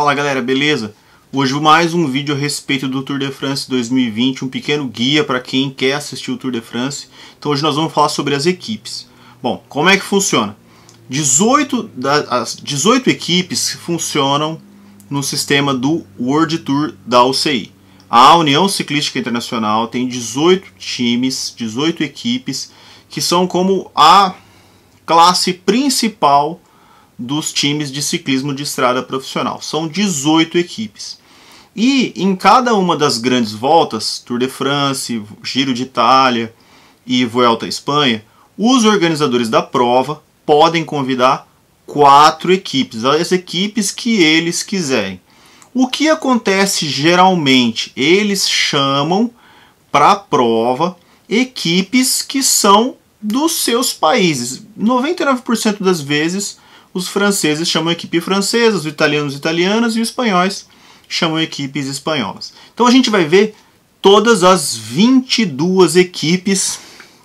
Fala galera, beleza? Hoje mais um vídeo a respeito do Tour de France 2020, um pequeno guia para quem quer assistir o Tour de France. Então hoje nós vamos falar sobre as equipes. Bom, como é que funciona? 18 das 18 equipes funcionam no sistema do World Tour da UCI. A União Ciclística Internacional tem 18 times, 18 equipes que são como a classe principal dos times de ciclismo de estrada profissional. São 18 equipes. E em cada uma das grandes voltas, Tour de France, Giro de Itália e Vuelta à Espanha, os organizadores da prova podem convidar quatro equipes, as equipes que eles quiserem. O que acontece geralmente? Eles chamam para a prova equipes que são dos seus países. 99% das vezes os franceses chamam equipe francesa, os italianos italianas e os espanhóis chamam equipes espanholas. Então a gente vai ver todas as 22 equipes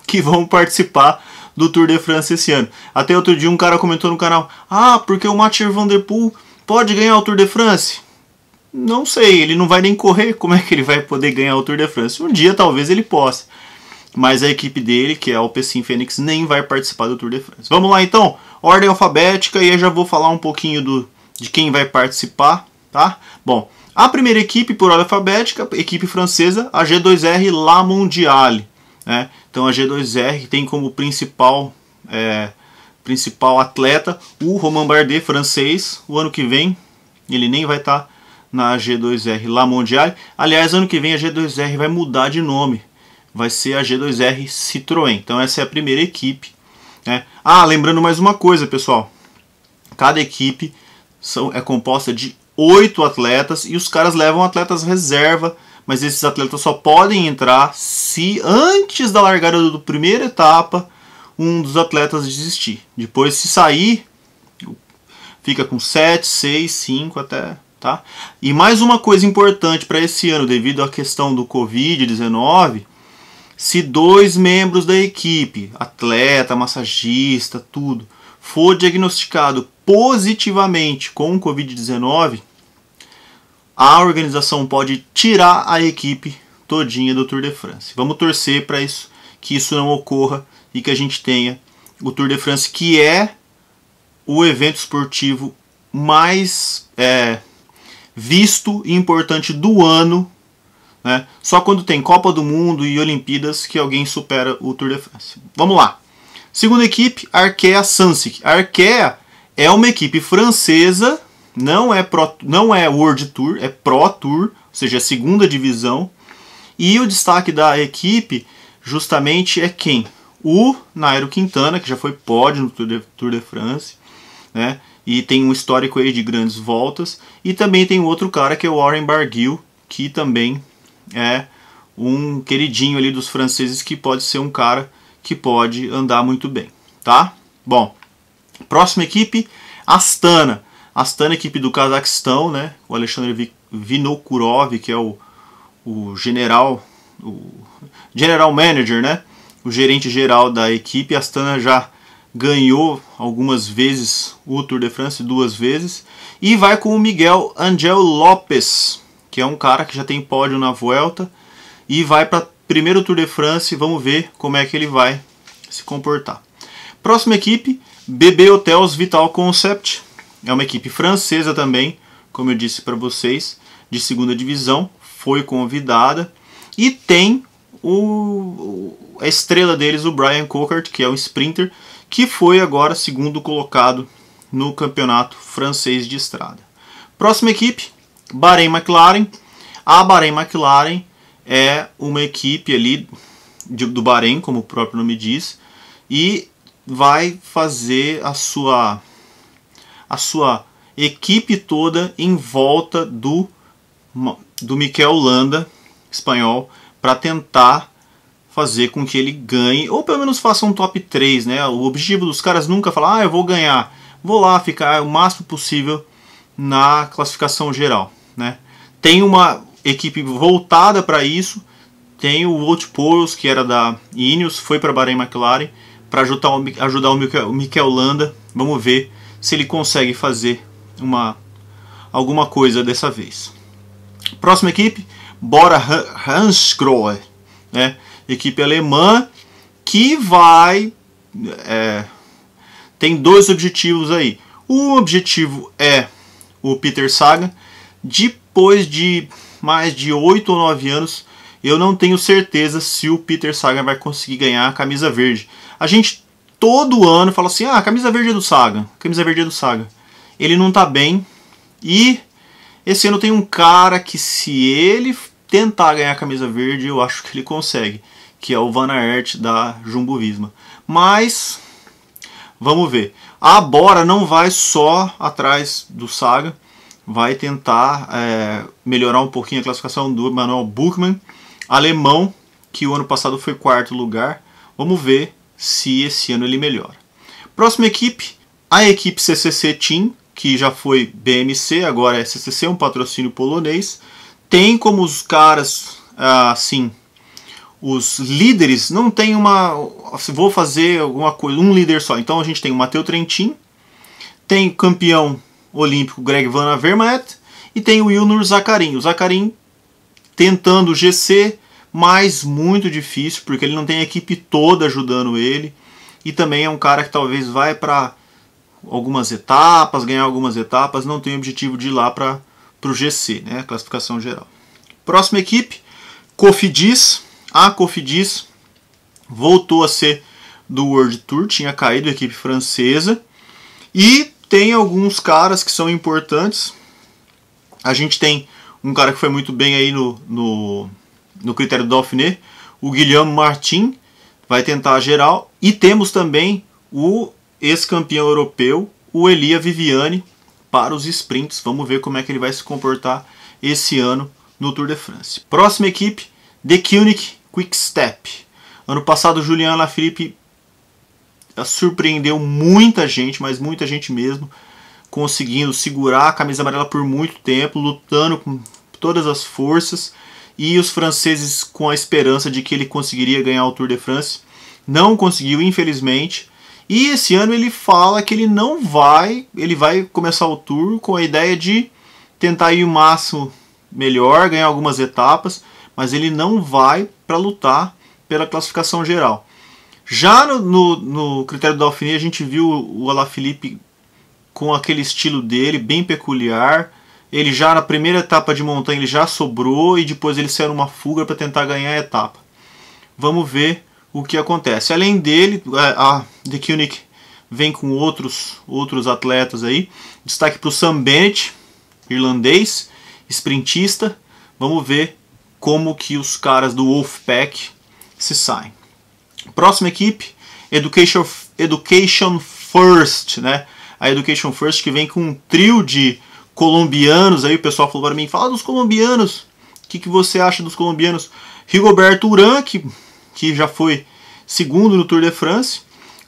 que vão participar do Tour de France esse ano. Até outro dia um cara comentou no canal: "Ah, porque o Mathieu Van Der Poel pode ganhar o Tour de France?" Não sei, ele não vai nem correr, como é que ele vai poder ganhar o Tour de France? Um dia talvez ele possa. Mas a equipe dele, que é o Alpecin Fênix, nem vai participar do Tour de France. Vamos lá então ordem alfabética e eu já vou falar um pouquinho do, de quem vai participar, tá? Bom, a primeira equipe por ordem alfabética, equipe francesa, a G2R La Mondiale, né? Então a G2R tem como principal é, principal atleta o Romain Bardet francês. O ano que vem ele nem vai estar tá na G2R La Mondiale. Aliás, ano que vem a G2R vai mudar de nome. Vai ser a G2R Citroën. Então essa é a primeira equipe né? Ah, lembrando mais uma coisa, pessoal. Cada equipe são, é composta de oito atletas e os caras levam atletas reserva, mas esses atletas só podem entrar se antes da largada do primeira etapa um dos atletas desistir. Depois, se sair, fica com sete, seis, cinco, até. Tá? E mais uma coisa importante para esse ano, devido à questão do Covid-19, se dois membros da equipe, atleta, massagista, tudo, for diagnosticado positivamente com o Covid-19, a organização pode tirar a equipe todinha do Tour de France. Vamos torcer para isso, que isso não ocorra e que a gente tenha o Tour de France, que é o evento esportivo mais é, visto e importante do ano né? Só quando tem Copa do Mundo e Olimpíadas que alguém supera o Tour de France. Vamos lá. Segunda equipe, Arkea Sansic. Arkea é uma equipe francesa, não é, pro, não é World Tour, é Pro Tour, ou seja, é segunda divisão. E o destaque da equipe justamente é quem? O Nairo Quintana, que já foi pódio no Tour de, Tour de France, né? E tem um histórico aí de grandes voltas. E também tem outro cara que é o Warren Barguil, que também é um queridinho ali dos franceses que pode ser um cara que pode andar muito bem, tá? Bom, próxima equipe, Astana. Astana, equipe do Cazaquistão, né? O Alexandre Vinokurov, que é o, o general, o general manager, né? O gerente geral da equipe. Astana já ganhou algumas vezes o Tour de France, duas vezes, e vai com o Miguel Angel Lopes, que é um cara que já tem pódio na Vuelta e vai para primeiro Tour de France. Vamos ver como é que ele vai se comportar. Próxima equipe, BB Hotels Vital Concept. É uma equipe francesa também, como eu disse para vocês, de segunda divisão, foi convidada e tem o, a estrela deles, o Brian Cockart, que é um sprinter, que foi agora segundo colocado no campeonato francês de estrada. Próxima equipe, Bahrein-McLaren. A Bahrein-McLaren é uma equipe ali de, do Bahrein, como o próprio nome diz, e vai fazer a sua a sua equipe toda em volta do do Mikel Landa, espanhol, para tentar fazer com que ele ganhe, ou pelo menos faça um top 3, né? O objetivo dos caras nunca falar, ah, eu vou ganhar, vou lá ficar o máximo possível na classificação geral. Né? Tem uma equipe voltada para isso, tem o Walt Poros, que era da Ineos, foi para Bahrein McLaren para ajudar, ajudar o, Mikel, o Mikel Landa. Vamos ver se ele consegue fazer uma alguma coisa dessa vez. Próxima equipe, Bora Hansgrohe, né? equipe alemã que vai é, tem dois objetivos aí. Um objetivo é o Peter Sagan. Depois de mais de 8 ou 9 anos, eu não tenho certeza se o Peter Sagan vai conseguir ganhar a camisa verde. A gente todo ano fala assim: ah, a camisa verde é do Sagan, a camisa verde é do Sagan. Ele não tá bem e esse ano tem um cara que, se ele tentar ganhar a camisa verde, eu acho que ele consegue, que é o Van Aert da Jumbo Visma. Mas vamos ver. A Bora não vai só atrás do Saga, vai tentar é, melhorar um pouquinho a classificação do Manuel Buchmann, alemão, que o ano passado foi quarto lugar. Vamos ver se esse ano ele melhora. Próxima equipe, a equipe CCC Team, que já foi BMC, agora é CCC, um patrocínio polonês. Tem como os caras, assim, os líderes não tem uma. Vou fazer alguma coisa, um líder só. Então a gente tem o Matheus Trentin, tem o campeão olímpico Greg Van Avermaet e tem o Ilnur Zakarin. O Zakarin tentando o GC, mas muito difícil, porque ele não tem a equipe toda ajudando ele. E também é um cara que talvez vai para algumas etapas, ganhar algumas etapas, não tem o objetivo de ir lá para o GC, né? classificação geral. Próxima equipe, Cofidis a Cofidis voltou a ser do World Tour, tinha caído a equipe francesa. E tem alguns caras que são importantes. A gente tem um cara que foi muito bem aí no, no, no critério do Dauphiné, o Guilherme Martin, vai tentar a geral. E temos também o ex-campeão europeu, o Elia Viviani, para os sprints. Vamos ver como é que ele vai se comportar esse ano no Tour de France. Próxima equipe, The Kunic, Quick Step. Ano passado, Juliana Felipe surpreendeu muita gente, mas muita gente mesmo, conseguindo segurar a camisa amarela por muito tempo, lutando com todas as forças e os franceses com a esperança de que ele conseguiria ganhar o Tour de France. Não conseguiu, infelizmente. E esse ano ele fala que ele não vai, ele vai começar o tour com a ideia de tentar ir o máximo melhor, ganhar algumas etapas, mas ele não vai para lutar pela classificação geral. Já no, no, no critério do Dauphiné, a gente viu o Alaphilippe com aquele estilo dele, bem peculiar. Ele já na primeira etapa de montanha ele já sobrou e depois ele saiu numa fuga para tentar ganhar a etapa. Vamos ver o que acontece. Além dele, é, a The Kunic vem com outros outros atletas aí. Destaque para o Sam Bennett, irlandês, sprintista. Vamos ver como que os caras do Wolfpack se saem. Próxima equipe, Education, Education First, né? A Education First que vem com um trio de colombianos. Aí o pessoal falou para mim, fala dos colombianos. O que, que você acha dos colombianos? Rigoberto Uran, que, que já foi segundo no Tour de France.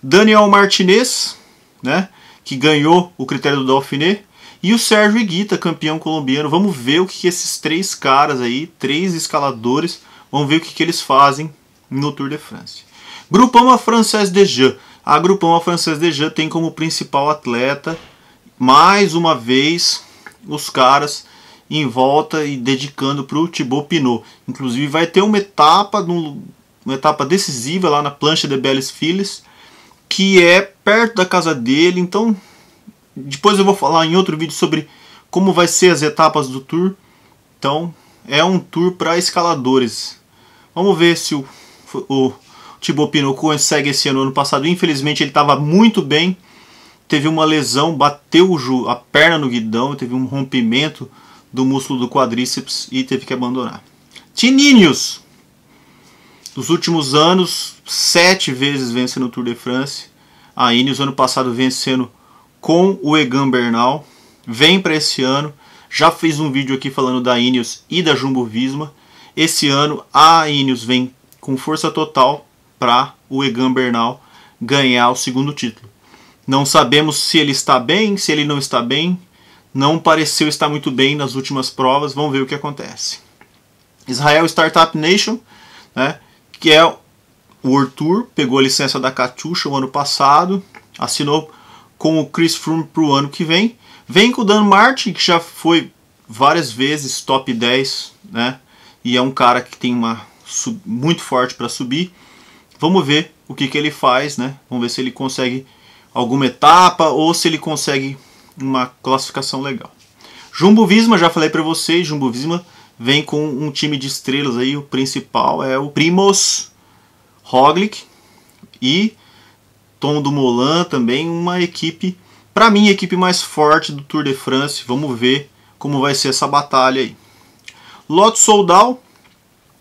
Daniel Martinez, né? Que ganhou o critério do Dauphiné. E o Sérgio Higuita, campeão colombiano. Vamos ver o que, que esses três caras aí, três escaladores, vão ver o que, que eles fazem no Tour de France. Grupama Française de Jean. A Grupama Française de Jean tem como principal atleta, mais uma vez, os caras em volta e dedicando para o Thibaut Pinot. Inclusive vai ter uma etapa, uma etapa decisiva lá na plancha de Belles Filles, que é perto da casa dele, então depois eu vou falar em outro vídeo sobre como vai ser as etapas do tour. Então, é um tour para escaladores. Vamos ver se o, o Thibaut Pinot consegue esse ano. Ano passado, infelizmente, ele estava muito bem. Teve uma lesão, bateu a perna no guidão, teve um rompimento do músculo do quadríceps e teve que abandonar. Tininhos! Nos últimos anos, sete vezes vence no Tour de France. A Ineos, ano passado, vencendo com o Egan Bernal. Vem para esse ano. Já fiz um vídeo aqui falando da Ineos e da Jumbo Visma. Esse ano a Ineos vem com força total para o Egan Bernal ganhar o segundo título. Não sabemos se ele está bem, se ele não está bem. Não pareceu estar muito bem nas últimas provas. Vamos ver o que acontece. Israel Startup Nation, né, que é o World Tour, pegou a licença da Katusha o ano passado, assinou com o Chris Froome para o ano que vem. Vem com o Dan Martin, que já foi várias vezes top 10, né? E é um cara que tem uma muito forte para subir. Vamos ver o que, que ele faz, né? Vamos ver se ele consegue alguma etapa ou se ele consegue uma classificação legal. Jumbo Visma, já falei para vocês, Jumbo Visma vem com um time de estrelas aí, o principal é o Primoz Roglic e Tom do Molan também, uma equipe, para mim, a equipe mais forte do Tour de France. Vamos ver como vai ser essa batalha aí. Lotto Soldal,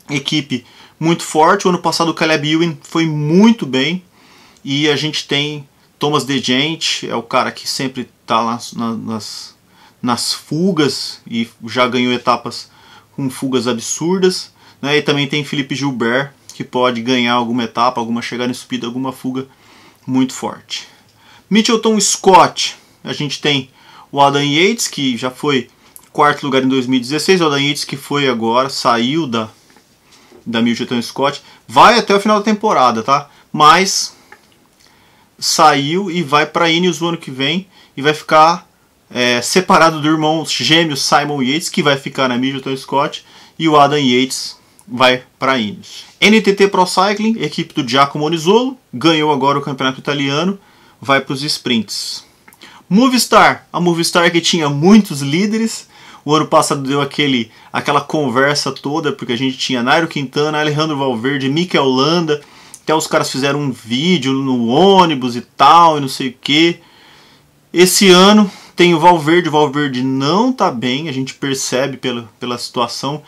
equipe muito forte. O ano passado o Caleb Ewing foi muito bem. E a gente tem Thomas De Gente, é o cara que sempre está lá nas, nas fugas e já ganhou etapas com fugas absurdas. Né? E também tem Felipe Gilbert, que pode ganhar alguma etapa, alguma chegada em subida, alguma fuga muito forte. Mitchelton Scott, a gente tem o Adam Yates, que já foi quarto lugar em 2016, o Adam Yates que foi agora, saiu da, da Mitchelton Scott, vai até o final da temporada, tá? Mas saiu e vai para Ineos o ano que vem e vai ficar é, separado do irmão gêmeo Simon Yates, que vai ficar na Mitchelton Scott, e o Adam Yates vai para Ineos. NTT Pro Cycling, equipe do Giacomo Nizzolo, ganhou agora o campeonato italiano, vai para os sprints. Movistar, a Movistar que tinha muitos líderes, o ano passado deu aquele, aquela conversa toda, porque a gente tinha Nairo Quintana, Alejandro Valverde, Mikel Landa, até os caras fizeram um vídeo no ônibus e tal, e não sei o que. Esse ano tem o Valverde, o Valverde não tá bem, a gente percebe pela pela situação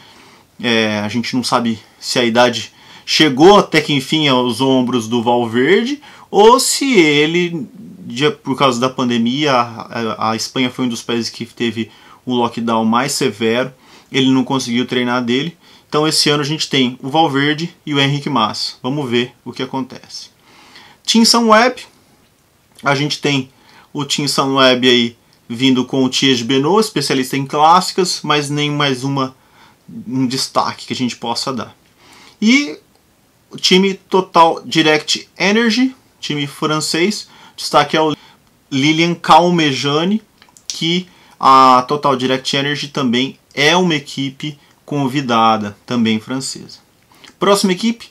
é, a gente não sabe se a idade chegou até que enfim aos ombros do Valverde ou se ele, por causa da pandemia, a, a Espanha foi um dos países que teve um lockdown mais severo, ele não conseguiu treinar dele. Então esse ano a gente tem o Valverde e o Henrique Massa. Vamos ver o que acontece. Team Web a gente tem o Team Web aí vindo com o Tiege Beno especialista em clássicas, mas nem mais uma um destaque que a gente possa dar. E o time Total Direct Energy, time francês, destaque é o Lilian Calmejane, que a Total Direct Energy também é uma equipe convidada, também francesa. Próxima equipe,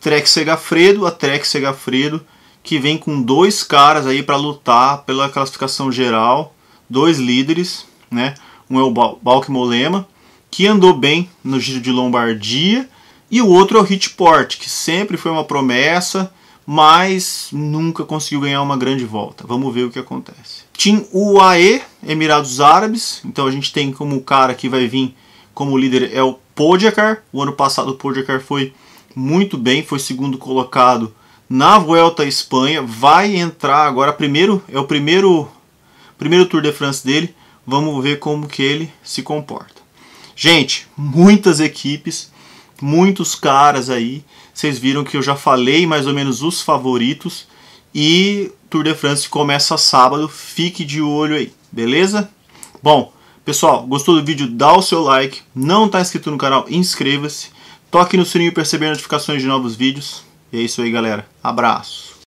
Trek Segafredo, a Trek Segafredo, que vem com dois caras aí para lutar pela classificação geral, dois líderes, né? Um é o Balk Molema que andou bem no Giro de Lombardia, e o outro é o Hitport, que sempre foi uma promessa, mas nunca conseguiu ganhar uma grande volta. Vamos ver o que acontece. Team UAE, Emirados Árabes, então a gente tem como cara que vai vir como líder é o Podjakar. O ano passado o Podjakar foi muito bem, foi segundo colocado na Vuelta à Espanha, vai entrar agora primeiro, é o primeiro primeiro Tour de France dele. Vamos ver como que ele se comporta. Gente, muitas equipes, muitos caras aí. Vocês viram que eu já falei mais ou menos os favoritos. E Tour de France começa sábado, fique de olho aí, beleza? Bom, pessoal, gostou do vídeo? Dá o seu like. Não está inscrito no canal? Inscreva-se. Toque no sininho para receber notificações de novos vídeos. E é isso aí, galera. Abraço.